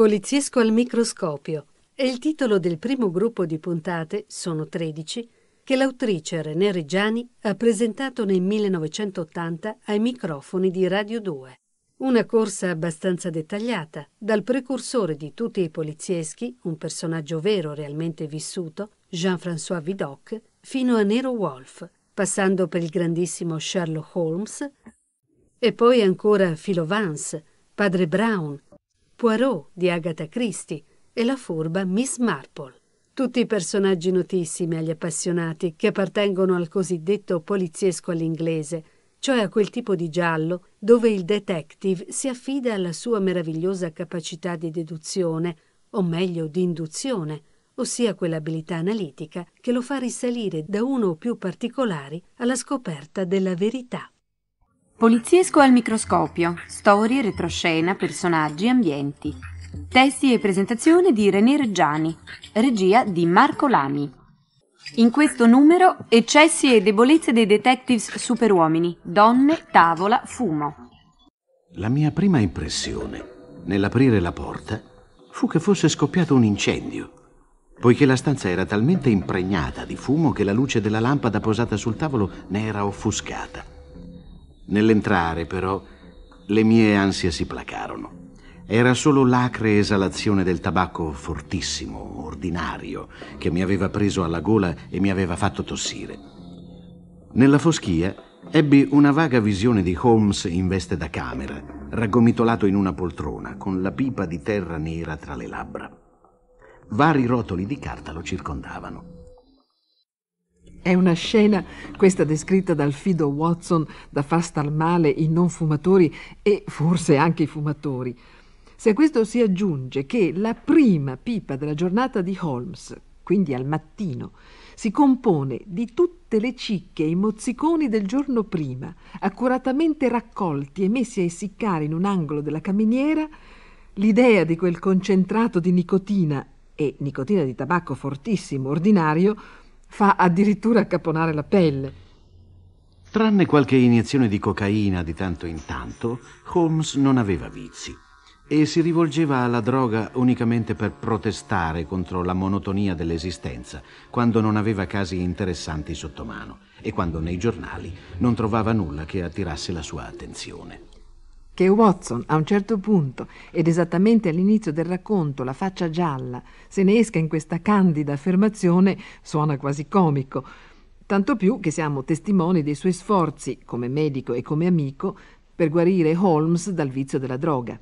Poliziesco al microscopio è il titolo del primo gruppo di puntate, sono 13, che l'autrice René Reggiani ha presentato nel 1980 ai microfoni di Radio 2. Una corsa abbastanza dettagliata, dal precursore di tutti i polizieschi, un personaggio vero realmente vissuto, Jean-François Vidocq, fino a Nero Wolf, passando per il grandissimo Sherlock Holmes e poi ancora Philo Vance, Padre Brown, Poirot di Agatha Christie e la furba Miss Marple. Tutti personaggi notissimi agli appassionati che appartengono al cosiddetto poliziesco all'inglese, cioè a quel tipo di giallo dove il detective si affida alla sua meravigliosa capacità di deduzione, o meglio di induzione, ossia quell'abilità analitica che lo fa risalire da uno o più particolari alla scoperta della verità. Poliziesco al microscopio, storie, retroscena, personaggi, ambienti. Testi e presentazione di René Reggiani, regia di Marco Lami. In questo numero eccessi e debolezze dei detectives superuomini, donne, tavola, fumo. La mia prima impressione, nell'aprire la porta, fu che fosse scoppiato un incendio, poiché la stanza era talmente impregnata di fumo che la luce della lampada posata sul tavolo ne era offuscata. Nell'entrare, però, le mie ansie si placarono. Era solo l'acre esalazione del tabacco fortissimo, ordinario, che mi aveva preso alla gola e mi aveva fatto tossire. Nella foschia ebbi una vaga visione di Holmes in veste da camera, raggomitolato in una poltrona, con la pipa di terra nera tra le labbra. Vari rotoli di carta lo circondavano. È una scena, questa descritta dal Fido Watson, da far star male i non fumatori e forse anche i fumatori. Se a questo si aggiunge che la prima pipa della giornata di Holmes, quindi al mattino, si compone di tutte le cicche e i mozziconi del giorno prima, accuratamente raccolti e messi a essiccare in un angolo della caminiera, l'idea di quel concentrato di nicotina e nicotina di tabacco fortissimo ordinario fa addirittura caponare la pelle. Tranne qualche iniezione di cocaina di tanto in tanto, Holmes non aveva vizi e si rivolgeva alla droga unicamente per protestare contro la monotonia dell'esistenza, quando non aveva casi interessanti sotto mano e quando nei giornali non trovava nulla che attirasse la sua attenzione che Watson a un certo punto, ed esattamente all'inizio del racconto, la faccia gialla, se ne esca in questa candida affermazione suona quasi comico, tanto più che siamo testimoni dei suoi sforzi, come medico e come amico, per guarire Holmes dal vizio della droga.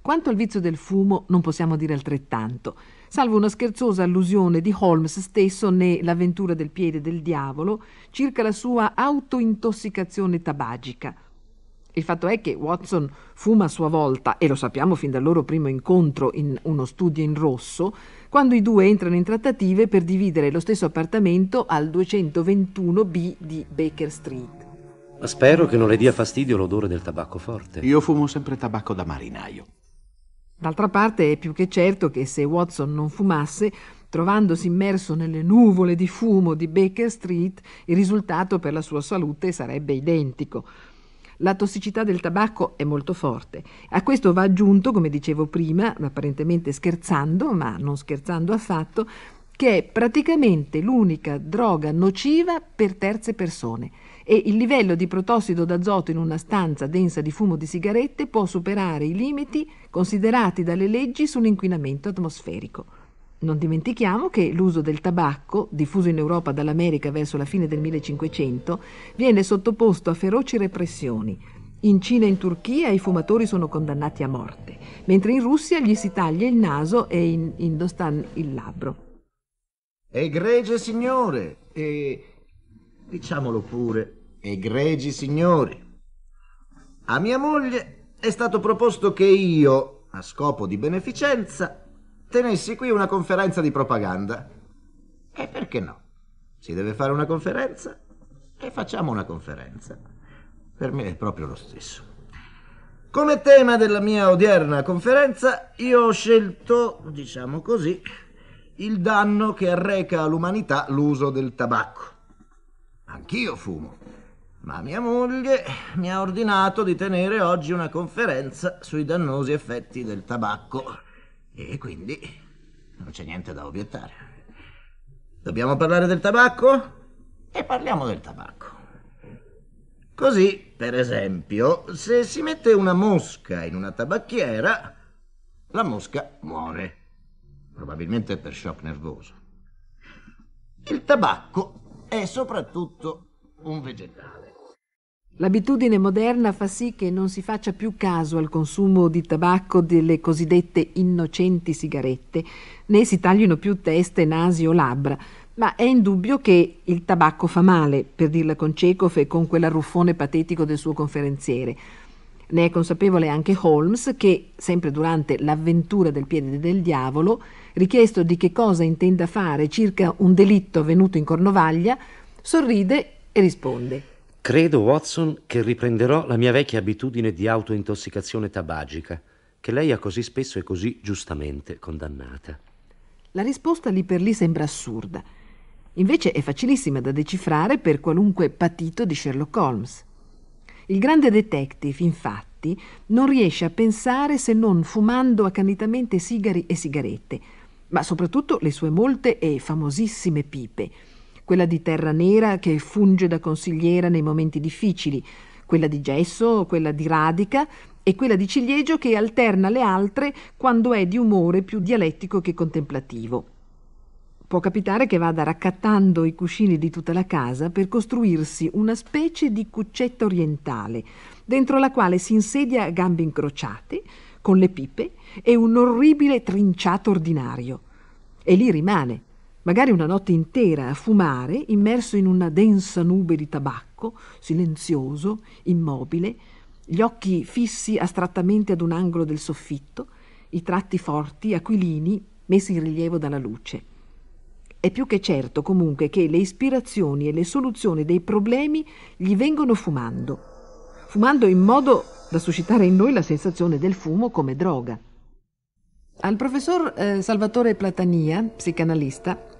Quanto al vizio del fumo non possiamo dire altrettanto, salvo una scherzosa allusione di Holmes stesso nell'avventura del piede del diavolo circa la sua autointossicazione tabagica, il fatto è che Watson fuma a sua volta, e lo sappiamo fin dal loro primo incontro in uno studio in rosso, quando i due entrano in trattative per dividere lo stesso appartamento al 221B di Baker Street. Spero che non le dia fastidio l'odore del tabacco forte. Io fumo sempre tabacco da marinaio. D'altra parte è più che certo che se Watson non fumasse, trovandosi immerso nelle nuvole di fumo di Baker Street, il risultato per la sua salute sarebbe identico. La tossicità del tabacco è molto forte. A questo va aggiunto, come dicevo prima, apparentemente scherzando, ma non scherzando affatto, che è praticamente l'unica droga nociva per terze persone e il livello di protossido d'azoto in una stanza densa di fumo di sigarette può superare i limiti considerati dalle leggi sull'inquinamento atmosferico. Non dimentichiamo che l'uso del tabacco, diffuso in Europa dall'America verso la fine del 1500, viene sottoposto a feroci repressioni. In Cina e in Turchia i fumatori sono condannati a morte, mentre in Russia gli si taglia il naso e in Indostan il labbro. Egregie signore, e diciamolo pure, egregi signori, a mia moglie è stato proposto che io, a scopo di beneficenza, tenessi qui una conferenza di propaganda. E perché no? Si deve fare una conferenza e facciamo una conferenza. Per me è proprio lo stesso. Come tema della mia odierna conferenza io ho scelto, diciamo così, il danno che arreca all'umanità l'uso del tabacco. Anch'io fumo, ma mia moglie mi ha ordinato di tenere oggi una conferenza sui dannosi effetti del tabacco. E quindi non c'è niente da obiettare. Dobbiamo parlare del tabacco? E parliamo del tabacco. Così, per esempio, se si mette una mosca in una tabacchiera, la mosca muore, probabilmente per shock nervoso. Il tabacco è soprattutto un vegetale. L'abitudine moderna fa sì che non si faccia più caso al consumo di tabacco delle cosiddette innocenti sigarette, né si taglino più teste, nasi o labbra, ma è indubbio che il tabacco fa male, per dirla con Cecov e con quell'arruffone patetico del suo conferenziere. Ne è consapevole anche Holmes che, sempre durante l'avventura del piede del diavolo, richiesto di che cosa intenda fare circa un delitto avvenuto in Cornovaglia, sorride e risponde Credo, Watson, che riprenderò la mia vecchia abitudine di autointossicazione tabagica, che lei ha così spesso e così giustamente condannata. La risposta lì per lì sembra assurda. Invece è facilissima da decifrare per qualunque patito di Sherlock Holmes. Il grande detective, infatti, non riesce a pensare se non fumando accanitamente sigari e sigarette, ma soprattutto le sue molte e famosissime pipe quella di terra nera che funge da consigliera nei momenti difficili, quella di gesso, quella di radica e quella di ciliegio che alterna le altre quando è di umore più dialettico che contemplativo. Può capitare che vada raccattando i cuscini di tutta la casa per costruirsi una specie di cuccetta orientale, dentro la quale si insedia a gambe incrociate, con le pipe e un orribile trinciato ordinario. E lì rimane, magari una notte intera a fumare, immerso in una densa nube di tabacco, silenzioso, immobile, gli occhi fissi astrattamente ad un angolo del soffitto, i tratti forti, aquilini, messi in rilievo dalla luce. È più che certo comunque che le ispirazioni e le soluzioni dei problemi gli vengono fumando, fumando in modo da suscitare in noi la sensazione del fumo come droga. Al professor eh, Salvatore Platania, psicanalista,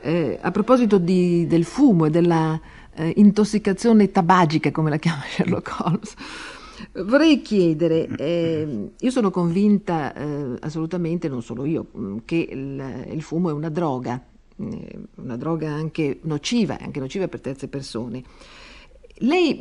eh, a proposito di, del fumo e della eh, intossicazione tabagica, come la chiama Sherlock Holmes, vorrei chiedere, eh, io sono convinta eh, assolutamente, non solo io, mm, che il, il fumo è una droga, eh, una droga anche nociva, anche nociva per terze persone. Lei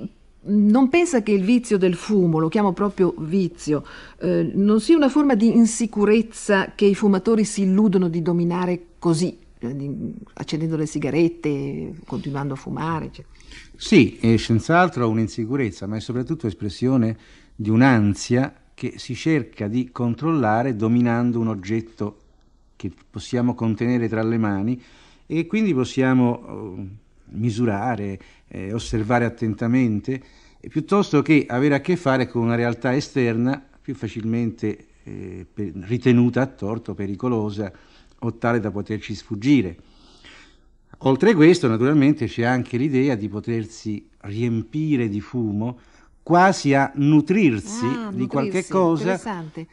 mm, non pensa che il vizio del fumo, lo chiamo proprio vizio, eh, non sia una forma di insicurezza che i fumatori si illudono di dominare così eh, accendendo le sigarette, continuando a fumare. Eccetera. Sì, è senz'altro un'insicurezza, ma è soprattutto espressione di un'ansia che si cerca di controllare dominando un oggetto che possiamo contenere tra le mani e quindi possiamo eh, misurare, eh, osservare attentamente, piuttosto che avere a che fare con una realtà esterna più facilmente eh, ritenuta a torto pericolosa o tale da poterci sfuggire. Oltre a questo, naturalmente, c'è anche l'idea di potersi riempire di fumo, quasi a nutrirsi ah, di nutrirsi, qualche cosa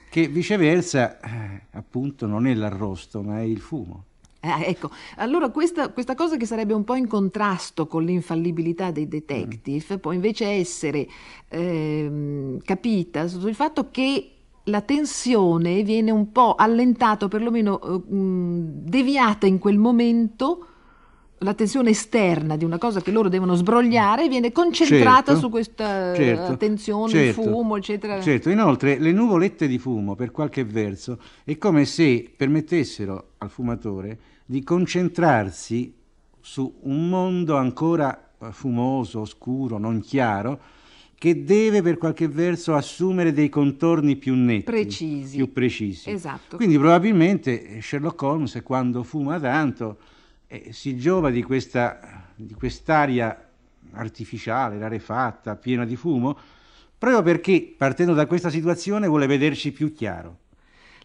che viceversa, eh, appunto, non è l'arrosto, ma è il fumo. Eh, ecco, allora questa, questa, cosa che sarebbe un po' in contrasto con l'infallibilità dei detective mm. può invece essere eh, capita sotto il fatto che la tensione viene un po' allentata, o perlomeno eh, mh, deviata in quel momento, la tensione esterna di una cosa che loro devono sbrogliare viene concentrata certo, su questa eh, certo, tensione, certo, fumo, eccetera. Certo, inoltre le nuvolette di fumo, per qualche verso, è come se permettessero al fumatore di concentrarsi su un mondo ancora eh, fumoso, oscuro, non chiaro, che deve per qualche verso assumere dei contorni più netti, precisi. più precisi. Esatto. Quindi probabilmente Sherlock Holmes quando fuma tanto eh, si giova di, questa, di quest'aria artificiale, rarefatta, piena di fumo, proprio perché partendo da questa situazione vuole vederci più chiaro.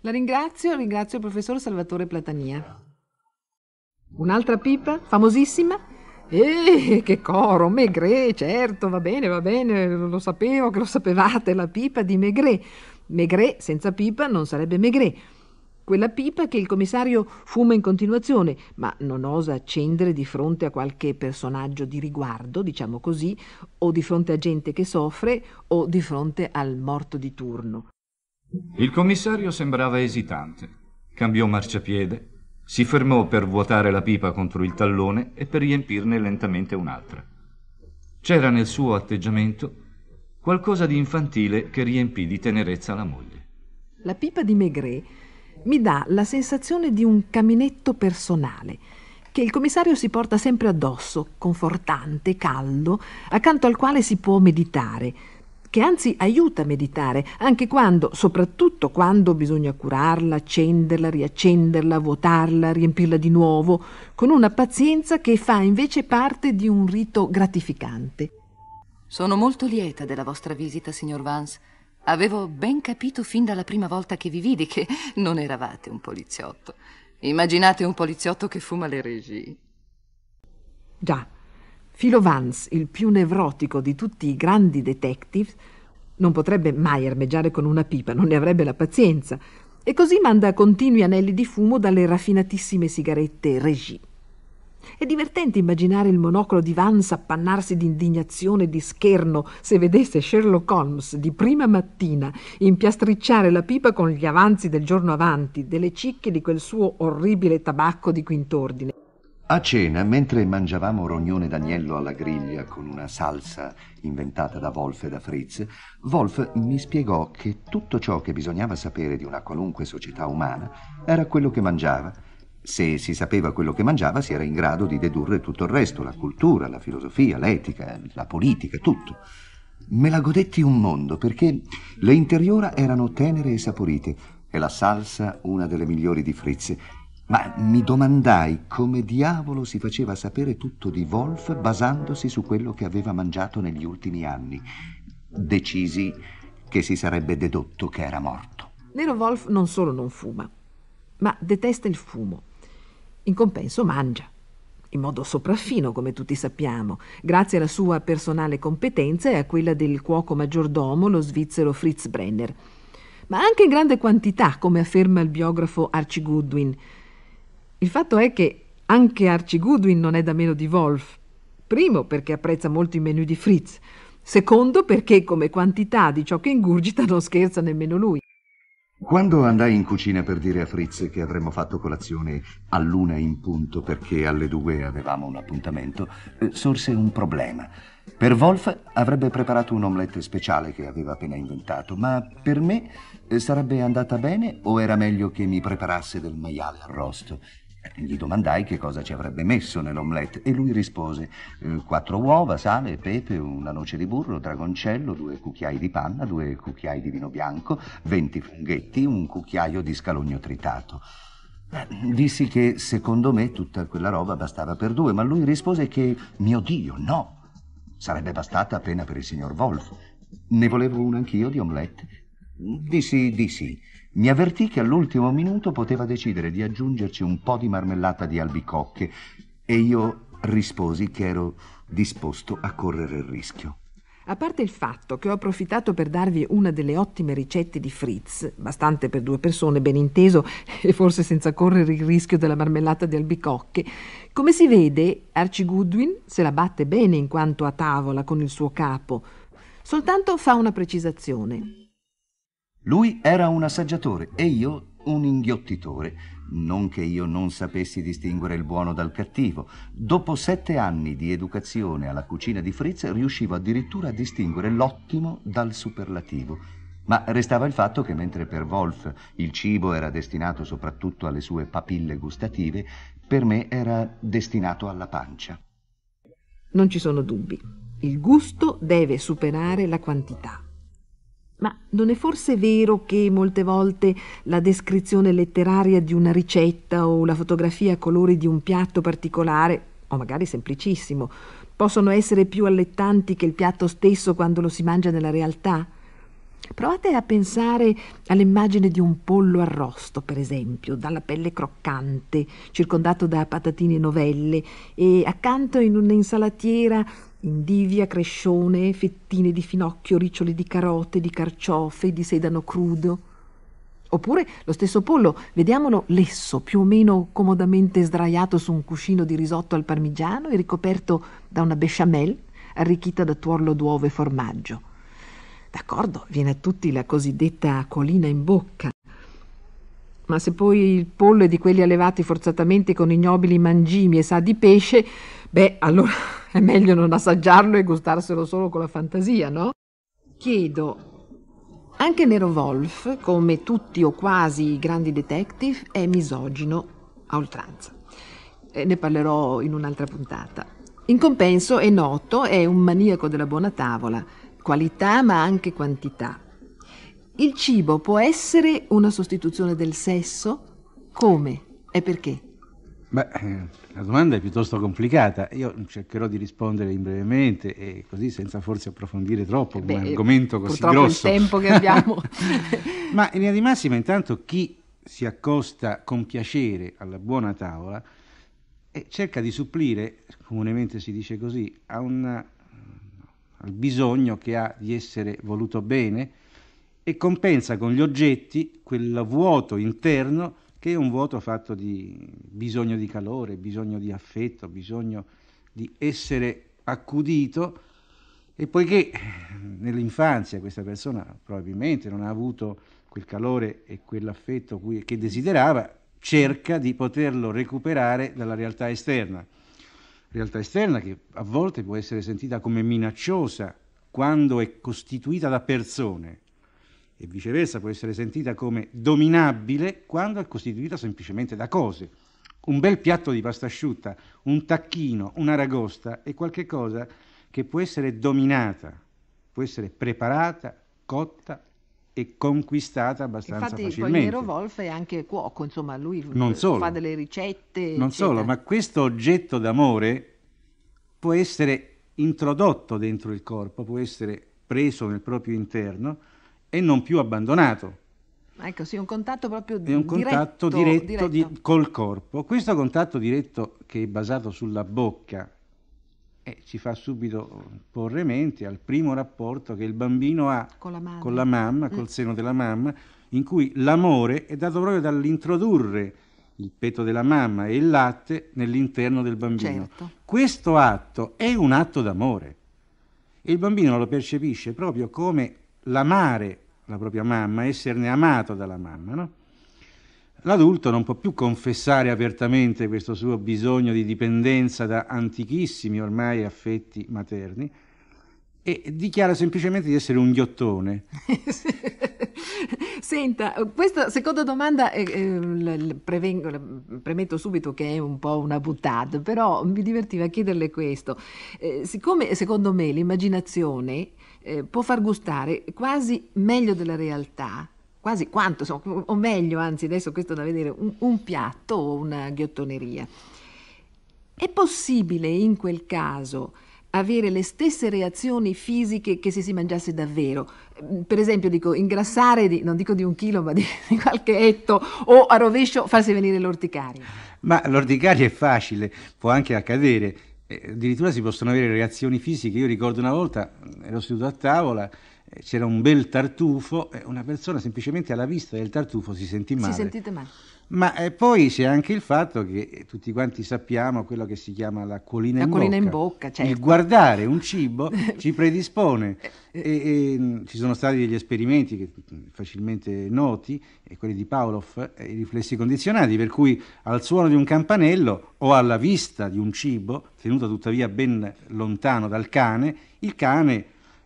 La ringrazio, ringrazio il professor Salvatore Platania. Un'altra pipa famosissima eh, che coro, Maigret, certo, va bene, va bene, lo sapevo che lo sapevate, la pipa di Maigret. Maigret senza pipa non sarebbe Maigret. Quella pipa che il commissario fuma in continuazione, ma non osa accendere di fronte a qualche personaggio di riguardo, diciamo così, o di fronte a gente che soffre, o di fronte al morto di turno. Il commissario sembrava esitante. Cambiò marciapiede, si fermò per vuotare la pipa contro il tallone e per riempirne lentamente un'altra. C'era nel suo atteggiamento qualcosa di infantile che riempì di tenerezza la moglie. La pipa di Maigret mi dà la sensazione di un caminetto personale che il commissario si porta sempre addosso, confortante, caldo, accanto al quale si può meditare che anzi aiuta a meditare, anche quando, soprattutto quando bisogna curarla, accenderla, riaccenderla, vuotarla, riempirla di nuovo, con una pazienza che fa invece parte di un rito gratificante. Sono molto lieta della vostra visita, signor Vance. Avevo ben capito fin dalla prima volta che vi vidi che non eravate un poliziotto. Immaginate un poliziotto che fuma le regie. Già, Filo Vance, il più nevrotico di tutti i grandi detective, non potrebbe mai armeggiare con una pipa, non ne avrebbe la pazienza, e così manda continui anelli di fumo dalle raffinatissime sigarette Regie. È divertente immaginare il monocolo di Vance appannarsi di indignazione e di scherno se vedesse Sherlock Holmes di prima mattina impiastricciare la pipa con gli avanzi del giorno avanti, delle cicche di quel suo orribile tabacco di quint'ordine. A cena, mentre mangiavamo rognone d'agnello alla griglia con una salsa inventata da Wolf e da Fritz, Wolf mi spiegò che tutto ciò che bisognava sapere di una qualunque società umana era quello che mangiava. Se si sapeva quello che mangiava si era in grado di dedurre tutto il resto, la cultura, la filosofia, l'etica, la politica, tutto. Me la godetti un mondo perché le interiora erano tenere e saporite e la salsa una delle migliori di Fritz ma mi domandai come diavolo si faceva sapere tutto di Wolf basandosi su quello che aveva mangiato negli ultimi anni. Decisi che si sarebbe dedotto che era morto. Nero Wolf non solo non fuma, ma detesta il fumo. In compenso mangia, in modo sopraffino, come tutti sappiamo, grazie alla sua personale competenza e a quella del cuoco maggiordomo, lo svizzero Fritz Brenner. Ma anche in grande quantità, come afferma il biografo Archie Goodwin, il fatto è che anche Archie Goodwin non è da meno di Wolf. Primo, perché apprezza molto i menu di Fritz. Secondo, perché come quantità di ciò che ingurgita non scherza nemmeno lui. Quando andai in cucina per dire a Fritz che avremmo fatto colazione all'una in punto perché alle due avevamo un appuntamento, eh, sorse un problema. Per Wolf avrebbe preparato un omelette speciale che aveva appena inventato, ma per me eh, sarebbe andata bene o era meglio che mi preparasse del maiale arrosto? Gli domandai che cosa ci avrebbe messo nell'omelette e lui rispose eh, quattro uova, sale, pepe, una noce di burro, dragoncello, due cucchiai di panna, due cucchiai di vino bianco, venti funghetti, un cucchiaio di scalogno tritato. Dissi che secondo me tutta quella roba bastava per due, ma lui rispose che, mio Dio, no, sarebbe bastata appena per il signor Wolf. Ne volevo una anch'io di omelette? Dissi di sì. Mi avvertì che all'ultimo minuto poteva decidere di aggiungerci un po' di marmellata di albicocche e io risposi che ero disposto a correre il rischio. A parte il fatto che ho approfittato per darvi una delle ottime ricette di Fritz, bastante per due persone, ben inteso, e forse senza correre il rischio della marmellata di albicocche, come si vede, Archie Goodwin se la batte bene in quanto a tavola con il suo capo. Soltanto fa una precisazione. Lui era un assaggiatore e io un inghiottitore, non che io non sapessi distinguere il buono dal cattivo. Dopo sette anni di educazione alla cucina di Fritz riuscivo addirittura a distinguere l'ottimo dal superlativo. Ma restava il fatto che mentre per Wolf il cibo era destinato soprattutto alle sue papille gustative, per me era destinato alla pancia. Non ci sono dubbi. Il gusto deve superare la quantità. Ma non è forse vero che molte volte la descrizione letteraria di una ricetta o la fotografia a colori di un piatto particolare, o magari semplicissimo, possono essere più allettanti che il piatto stesso quando lo si mangia nella realtà? Provate a pensare all'immagine di un pollo arrosto, per esempio, dalla pelle croccante, circondato da patatine novelle, e accanto in un'insalatiera indivia, crescione, fettine di finocchio, riccioli di carote, di carciofe, di sedano crudo. Oppure lo stesso pollo, vediamolo lesso, più o meno comodamente sdraiato su un cuscino di risotto al parmigiano e ricoperto da una bechamel arricchita da tuorlo d'uovo e formaggio. D'accordo, viene a tutti la cosiddetta colina in bocca. Ma se poi il pollo è di quelli allevati forzatamente con ignobili mangimi e sa di pesce, Beh, allora è meglio non assaggiarlo e gustarselo solo con la fantasia, no? Chiedo, anche Nero Wolf, come tutti o quasi i grandi detective, è misogino a oltranza. Ne parlerò in un'altra puntata. In compenso è noto, è un maniaco della buona tavola, qualità ma anche quantità. Il cibo può essere una sostituzione del sesso? Come e perché? Beh, eh, la domanda è piuttosto complicata, io cercherò di rispondere in brevemente e così senza forse approfondire troppo Beh, un eh, argomento così grosso. il tempo che abbiamo. Ma in linea di massima intanto chi si accosta con piacere alla buona tavola e cerca di supplire, comunemente si dice così, una, al bisogno che ha di essere voluto bene e compensa con gli oggetti quel vuoto interno che è un vuoto fatto di bisogno di calore, bisogno di affetto, bisogno di essere accudito e poiché nell'infanzia questa persona probabilmente non ha avuto quel calore e quell'affetto che desiderava, cerca di poterlo recuperare dalla realtà esterna. Realtà esterna che a volte può essere sentita come minacciosa quando è costituita da persone, e viceversa può essere sentita come dominabile quando è costituita semplicemente da cose. Un bel piatto di pasta asciutta, un tacchino, un'aragosta è qualche cosa che può essere dominata, può essere preparata, cotta, e conquistata abbagnanza Infatti, facilmente. Infatti Wolf è anche cuoco, insomma, lui solo, fa delle ricette. Non eccetera. solo, ma questo oggetto d'amore può essere introdotto dentro il corpo, può essere preso nel proprio interno e non più abbandonato. Ecco, sì, un contatto proprio diretto. un contatto diretto, diretto, diretto. Di, col corpo. Questo contatto diretto che è basato sulla bocca eh, ci fa subito porre mente al primo rapporto che il bambino ha con la mamma, con la mamma mm. col seno della mamma, in cui l'amore è dato proprio dall'introdurre il petto della mamma e il latte nell'interno del bambino. Certo. Questo atto è un atto d'amore e il bambino lo percepisce proprio come l'amare la propria mamma, esserne amato dalla mamma, no? L'adulto non può più confessare apertamente questo suo bisogno di dipendenza da antichissimi ormai affetti materni e dichiara semplicemente di essere un ghiottone. Senta, questa seconda domanda eh, eh, prevengo, premetto subito che è un po' una buttad, però mi divertiva a chiederle questo. Eh, siccome secondo me l'immaginazione eh, può far gustare quasi meglio della realtà, quasi quanto, insomma, o meglio, anzi adesso questo da vedere, un, un piatto o una ghiottoneria. È possibile in quel caso avere le stesse reazioni fisiche che se si mangiasse davvero. Per esempio, dico, ingrassare, di, non dico di un chilo, ma di, di, qualche etto, o a rovescio farsi venire l'orticaria. Ma l'orticaria è facile, può anche accadere. Eh, addirittura si possono avere reazioni fisiche. Io ricordo una volta, ero seduto a tavola, eh, c'era un bel tartufo e eh, una persona semplicemente alla vista del tartufo si sentì male. Si sentite male. Ma eh, poi c'è anche il fatto che eh, tutti quanti sappiamo quello che si chiama la colina, la in, colina bocca. in bocca. Certo. Il guardare un cibo ci predispone. Eh, eh. E, e, mm, ci sono stati degli esperimenti che, mm, facilmente noti, quelli di Pavlov, i riflessi condizionati, per cui al suono di un campanello o alla vista di un cibo, tenuto tuttavia ben lontano dal cane, il cane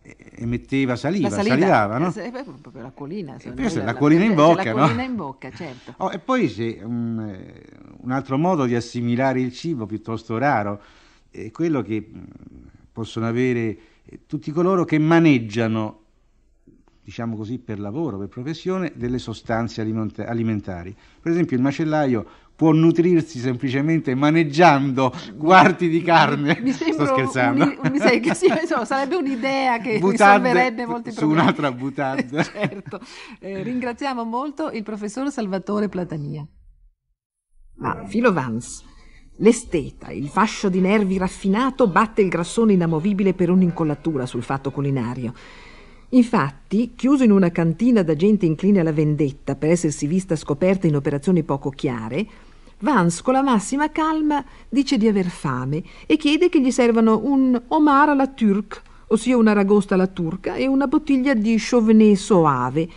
eh, emetteva saliva, la salivava, no? È eh, proprio la colina. Se eh, questa è la, la colina in bocca, no? La colina in bocca, certo. Oh, e poi c'è un, un, altro modo di assimilare il cibo piuttosto raro, è quello che mm, possono avere tutti coloro che maneggiano, diciamo così, per lavoro, per professione, delle sostanze alimentari. Per esempio il macellaio può nutrirsi semplicemente maneggiando quarti di carne. Mi sembra Sto scherzando. Un, un, un, sì, insomma, sarebbe un'idea che butande, risolverebbe molti problemi. Su un'altra butanda. certo. Eh, ringraziamo molto il professor Salvatore Platania. Ma ah, Filo Vans, l'esteta, il fascio di nervi raffinato, batte il grassone inamovibile per un'incollatura sul fatto culinario. Infatti, chiuso in una cantina da gente incline alla vendetta per essersi vista scoperta in operazioni poco chiare, Vance, con la massima calma, dice di aver fame e chiede che gli servano un omar alla turc, ossia una ragosta alla turca, e una bottiglia di chauvenet soave.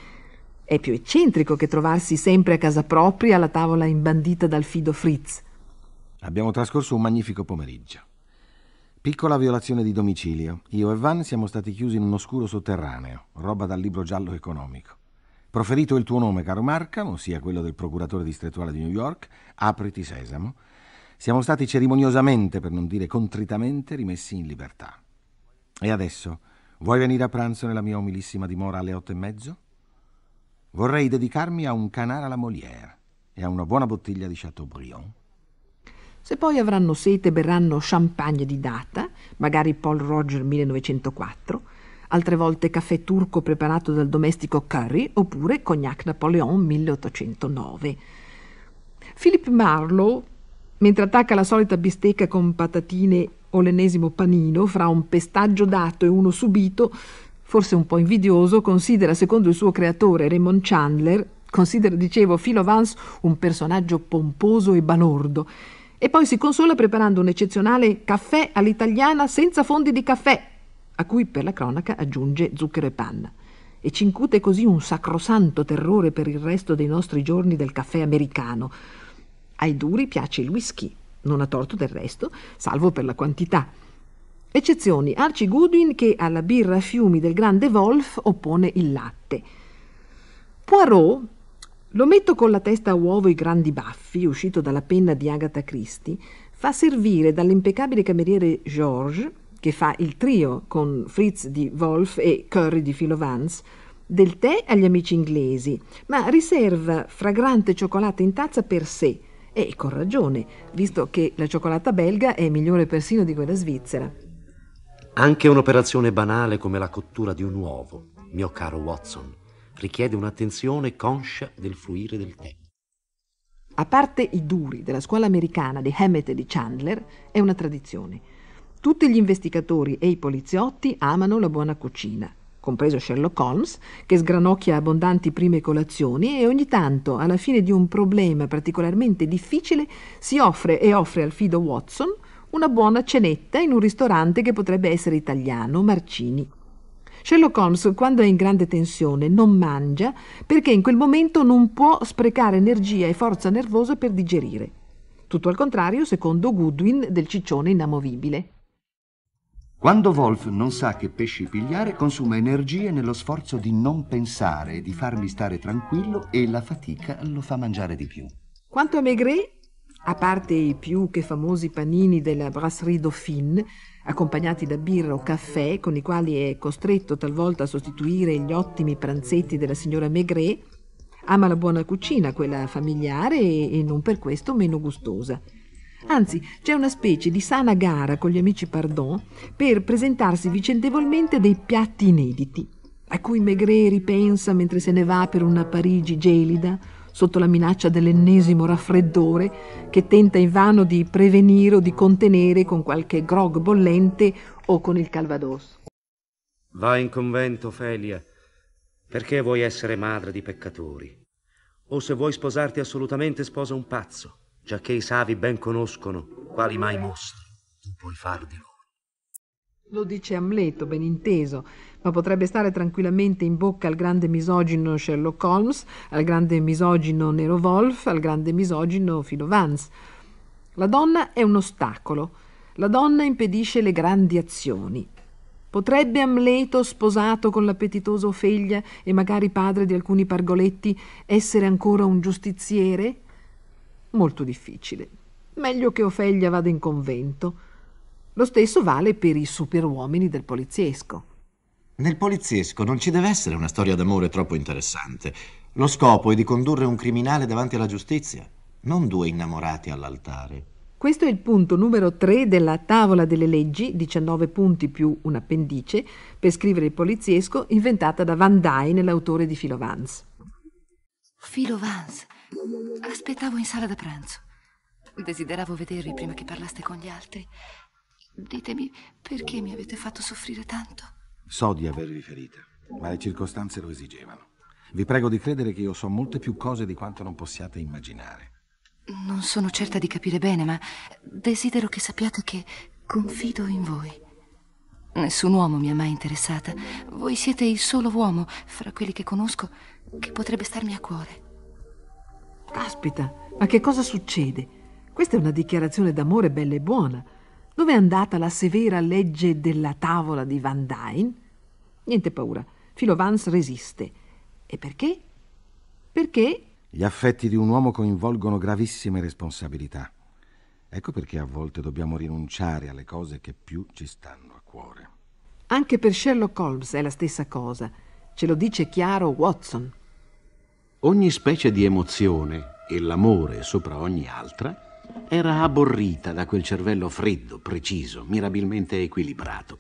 È più eccentrico che trovarsi sempre a casa propria alla tavola imbandita dal fido Fritz. Abbiamo trascorso un magnifico pomeriggio. Piccola violazione di domicilio. Io e Van siamo stati chiusi in un oscuro sotterraneo, roba dal libro giallo economico. Proferito il tuo nome, caro Markham, ossia quello del procuratore distrettuale di New York, apriti sesamo. Siamo stati cerimoniosamente, per non dire contritamente, rimessi in libertà. E adesso, vuoi venire a pranzo nella mia umilissima dimora alle otto e mezzo? Vorrei dedicarmi a un canale alla Molière e a una buona bottiglia di Chateaubriand. Se poi avranno sete, berranno champagne di data, magari Paul Roger 1904, altre volte caffè turco preparato dal domestico Curry oppure cognac Napoleon 1809. Philip Marlowe, mentre attacca la solita bistecca con patatine o l'ennesimo panino, fra un pestaggio dato e uno subito, forse un po' invidioso, considera, secondo il suo creatore Raymond Chandler, considera, dicevo, Philo Vance un personaggio pomposo e balordo, e poi si consola preparando un eccezionale caffè all'italiana senza fondi di caffè, a cui per la cronaca aggiunge zucchero e panna, e ci incute così un sacrosanto terrore per il resto dei nostri giorni del caffè americano. Ai duri piace il whisky, non a torto del resto, salvo per la quantità. Eccezioni, Archie Goodwin che alla birra a fiumi del grande Wolf oppone il latte. Poirot, lo metto con la testa a uovo i grandi baffi, uscito dalla penna di Agatha Christie, fa servire dall'impeccabile cameriere Georges che fa il trio con Fritz di Wolf e Curry di Filovans, del tè agli amici inglesi, ma riserva fragrante cioccolata in tazza per sé, e con ragione, visto che la cioccolata belga è migliore persino di quella svizzera. Anche un'operazione banale come la cottura di un uovo, mio caro Watson, richiede un'attenzione conscia del fluire del tè. A parte i duri della scuola americana di Hammett e di Chandler, è una tradizione. Tutti gli investigatori e i poliziotti amano la buona cucina, compreso Sherlock Holmes, che sgranocchia abbondanti prime colazioni e ogni tanto, alla fine di un problema particolarmente difficile, si offre e offre al fido Watson una buona cenetta in un ristorante che potrebbe essere italiano, Marcini. Sherlock Holmes, quando è in grande tensione, non mangia perché in quel momento non può sprecare energia e forza nervosa per digerire. Tutto al contrario, secondo Goodwin, del ciccione inamovibile. Quando Wolf non sa che pesci pigliare, consuma energie nello sforzo di non pensare di farmi stare tranquillo e la fatica lo fa mangiare di più. Quanto a Maigret, a parte i più che famosi panini della Brasserie Dauphine, accompagnati da birra o caffè, con i quali è costretto talvolta a sostituire gli ottimi pranzetti della signora Maigret, ama la buona cucina, quella familiare e non per questo meno gustosa. Anzi, c'è una specie di sana gara con gli amici Pardon per presentarsi vicendevolmente dei piatti inediti, a cui Maigret ripensa mentre se ne va per una Parigi gelida, sotto la minaccia dell'ennesimo raffreddore che tenta invano di prevenire o di contenere con qualche grog bollente o con il calvados. Va in convento, Felia, perché vuoi essere madre di peccatori. O se vuoi sposarti assolutamente, sposa un pazzo giacché i savi ben conoscono quali mai mostri tu puoi far di loro. Lo dice Amleto, ben inteso, ma potrebbe stare tranquillamente in bocca al grande misogino Sherlock Holmes, al grande misogino Nero Wolf, al grande misogino Philo Vance. La donna è un ostacolo. La donna impedisce le grandi azioni. Potrebbe Amleto, sposato con l'appetitosa Ofelia e magari padre di alcuni pargoletti, essere ancora un giustiziere? Molto difficile. Meglio che Ofelia vada in convento. Lo stesso vale per i superuomini del poliziesco. Nel poliziesco non ci deve essere una storia d'amore troppo interessante. Lo scopo è di condurre un criminale davanti alla giustizia, non due innamorati all'altare. Questo è il punto numero 3 della tavola delle leggi, 19 punti più un appendice, per scrivere il poliziesco, inventata da Van Dyne, l'autore di Philo Vance. Philo Vance Aspettavo in sala da pranzo. Desideravo vedervi prima che parlaste con gli altri. Ditemi, perché mi avete fatto soffrire tanto? So di avervi ferita, ma le circostanze lo esigevano. Vi prego di credere che io so molte più cose di quanto non possiate immaginare. Non sono certa di capire bene, ma desidero che sappiate che confido in voi. Nessun uomo mi ha mai interessata. Voi siete il solo uomo fra quelli che conosco che potrebbe starmi a cuore. Caspita, ma che cosa succede? Questa è una dichiarazione d'amore bella e buona. Dove è andata la severa legge della tavola di Van Dyne? Niente paura, Filo Vance resiste. E perché? Perché? Gli affetti di un uomo coinvolgono gravissime responsabilità. Ecco perché a volte dobbiamo rinunciare alle cose che più ci stanno a cuore. Anche per Sherlock Holmes è la stessa cosa. Ce lo dice chiaro Watson. Ogni specie di emozione, e l'amore sopra ogni altra, era aborrita da quel cervello freddo, preciso, mirabilmente equilibrato.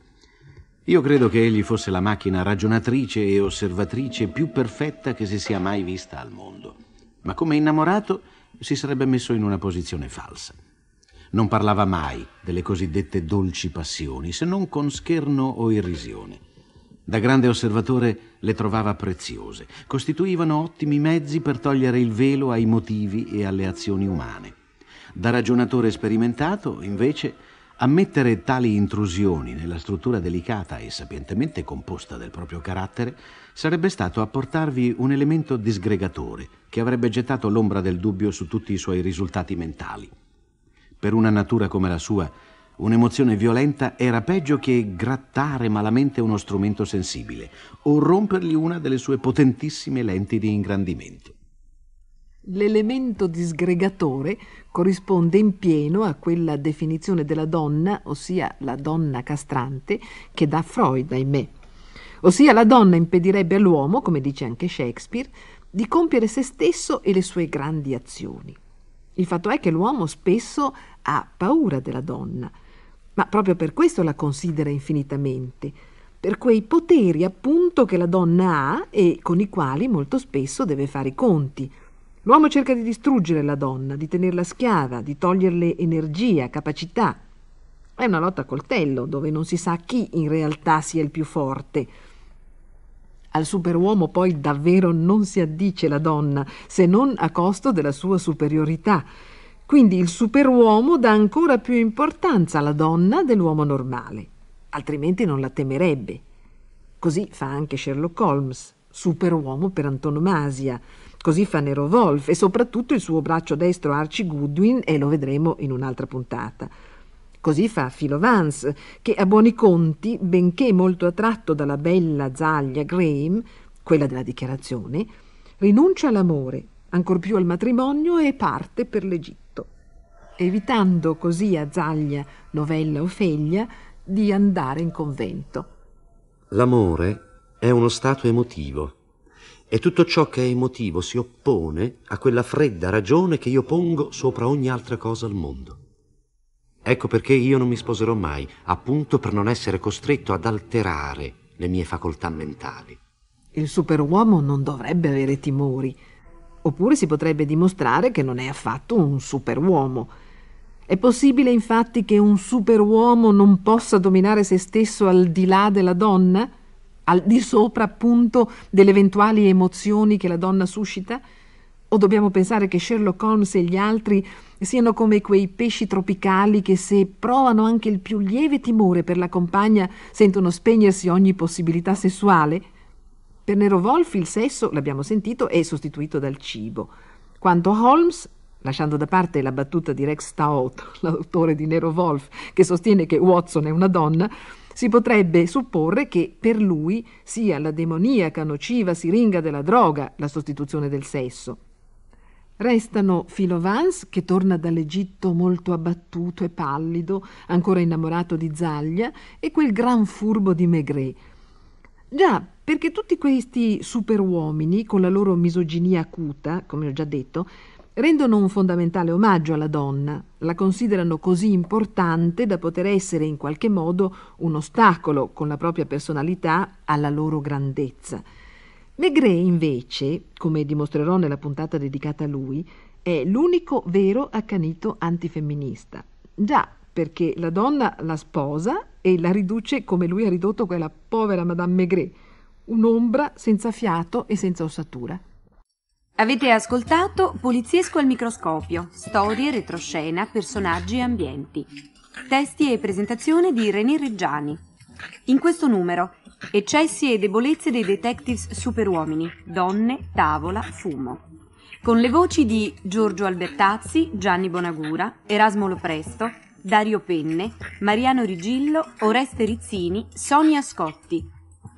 Io credo che egli fosse la macchina ragionatrice e osservatrice più perfetta che si sia mai vista al mondo. Ma come innamorato si sarebbe messo in una posizione falsa. Non parlava mai delle cosiddette dolci passioni, se non con scherno o irrisione. Da grande osservatore le trovava preziose, costituivano ottimi mezzi per togliere il velo ai motivi e alle azioni umane. Da ragionatore sperimentato, invece, ammettere tali intrusioni nella struttura delicata e sapientemente composta del proprio carattere sarebbe stato apportarvi un elemento disgregatore che avrebbe gettato l'ombra del dubbio su tutti i suoi risultati mentali. Per una natura come la sua, Un'emozione violenta era peggio che grattare malamente uno strumento sensibile o rompergli una delle sue potentissime lenti di ingrandimento. L'elemento disgregatore corrisponde in pieno a quella definizione della donna, ossia la donna castrante, che dà Freud, ahimè. Ossia la donna impedirebbe all'uomo, come dice anche Shakespeare, di compiere se stesso e le sue grandi azioni. Il fatto è che l'uomo spesso ha paura della donna, ma proprio per questo la considera infinitamente, per quei poteri appunto che la donna ha e con i quali molto spesso deve fare i conti. L'uomo cerca di distruggere la donna, di tenerla schiava, di toglierle energia, capacità. È una lotta a coltello dove non si sa chi in realtà sia il più forte. Al superuomo poi davvero non si addice la donna, se non a costo della sua superiorità. Quindi il superuomo dà ancora più importanza alla donna dell'uomo normale, altrimenti non la temerebbe. Così fa anche Sherlock Holmes, superuomo per antonomasia, così fa Nero Wolf e soprattutto il suo braccio destro Archie Goodwin e lo vedremo in un'altra puntata. Così fa Philo Vance, che a buoni conti, benché molto attratto dalla bella Zaglia Graham, quella della dichiarazione, rinuncia all'amore, ancor più al matrimonio e parte per l'Egitto evitando così a Zaglia, Novella o Feglia di andare in convento. L'amore è uno stato emotivo e tutto ciò che è emotivo si oppone a quella fredda ragione che io pongo sopra ogni altra cosa al mondo. Ecco perché io non mi sposerò mai, appunto per non essere costretto ad alterare le mie facoltà mentali. Il superuomo non dovrebbe avere timori, oppure si potrebbe dimostrare che non è affatto un superuomo è possibile infatti che un superuomo non possa dominare se stesso al di là della donna, al di sopra appunto delle eventuali emozioni che la donna suscita? O dobbiamo pensare che Sherlock Holmes e gli altri siano come quei pesci tropicali che se provano anche il più lieve timore per la compagna sentono spegnersi ogni possibilità sessuale? Per Nero Wolf il sesso, l'abbiamo sentito, è sostituito dal cibo. Quanto a Holmes, lasciando da parte la battuta di Rex Stout, l'autore di Nero Wolf, che sostiene che Watson è una donna, si potrebbe supporre che per lui sia la demoniaca nociva siringa della droga la sostituzione del sesso. Restano Philo Vance, che torna dall'Egitto molto abbattuto e pallido, ancora innamorato di Zaglia, e quel gran furbo di Maigret. Già, perché tutti questi superuomini, con la loro misoginia acuta, come ho già detto, rendono un fondamentale omaggio alla donna, la considerano così importante da poter essere in qualche modo un ostacolo con la propria personalità alla loro grandezza. Maigret invece, come dimostrerò nella puntata dedicata a lui, è l'unico vero accanito antifemminista. Già, perché la donna la sposa e la riduce come lui ha ridotto quella povera Madame Maigret, un'ombra senza fiato e senza ossatura. Avete ascoltato Poliziesco al microscopio, storie, retroscena, personaggi e ambienti. Testi e presentazione di René Reggiani. In questo numero, eccessi e debolezze dei detectives superuomini, donne, tavola, fumo. Con le voci di Giorgio Albertazzi, Gianni Bonagura, Erasmo Lopresto, Dario Penne, Mariano Rigillo, Oreste Rizzini, Sonia Scotti.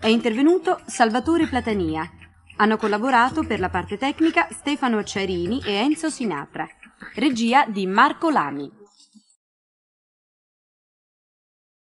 È intervenuto Salvatore Platania hanno collaborato per la parte tecnica Stefano Cerini e Enzo Sinatra. Regia di Marco Lami.